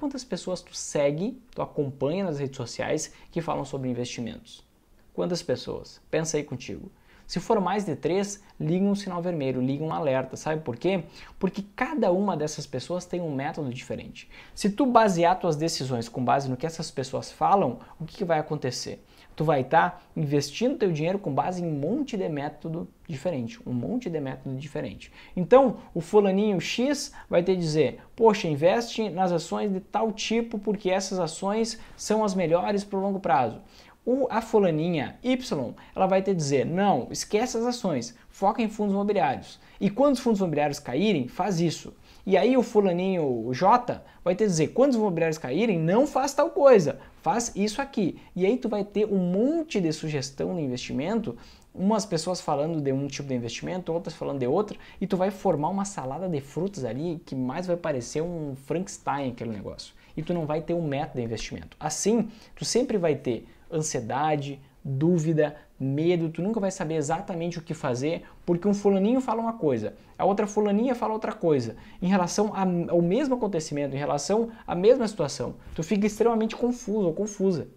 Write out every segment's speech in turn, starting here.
Quantas pessoas tu segue, tu acompanha nas redes sociais que falam sobre investimentos? Quantas pessoas? Pensa aí contigo. Se for mais de três, liga um sinal vermelho, liga um alerta. Sabe por quê? Porque cada uma dessas pessoas tem um método diferente. Se tu basear tuas decisões com base no que essas pessoas falam, o que, que vai acontecer? Tu vai estar tá investindo teu dinheiro com base em um monte de método diferente, um monte de método diferente. Então, o fulaninho X vai te dizer: "Poxa, investe nas ações de tal tipo porque essas ações são as melhores para o longo prazo" o, a fulaninha Y, ela vai ter dizer, não, esquece as ações, foca em fundos imobiliários. E quando os fundos imobiliários caírem, faz isso. E aí o fulaninho J vai ter dizer, quando os imobiliários caírem, não faz tal coisa, faz isso aqui. E aí tu vai ter um monte de sugestão de investimento, umas pessoas falando de um tipo de investimento, outras falando de outro, e tu vai formar uma salada de frutas ali que mais vai parecer um Frankenstein aquele negócio e tu não vai ter um método de investimento. Assim, tu sempre vai ter ansiedade, dúvida, medo, tu nunca vai saber exatamente o que fazer, porque um fulaninho fala uma coisa, a outra fulaninha fala outra coisa, em relação ao mesmo acontecimento, em relação à mesma situação. Tu fica extremamente confuso ou confusa.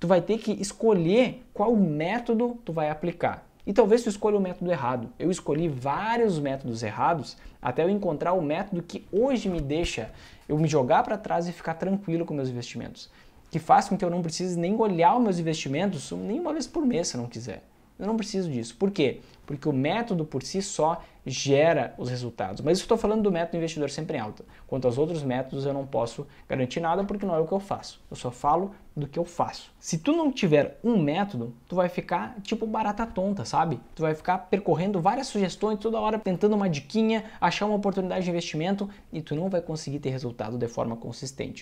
Tu vai ter que escolher qual método tu vai aplicar. E talvez tu escolha o método errado. Eu escolhi vários métodos errados até eu encontrar o método que hoje me deixa eu me jogar para trás e ficar tranquilo com meus investimentos. Que faz com que eu não precise nem olhar os meus investimentos nem uma vez por mês se eu não quiser. Eu não preciso disso. Por quê? Porque o método por si só gera os resultados. Mas estou falando do método investidor sempre em alta. Quanto aos outros métodos, eu não posso garantir nada porque não é o que eu faço. Eu só falo do que eu faço. Se tu não tiver um método, tu vai ficar tipo barata tonta, sabe? Tu vai ficar percorrendo várias sugestões toda hora, tentando uma diquinha, achar uma oportunidade de investimento e tu não vai conseguir ter resultado de forma consistente.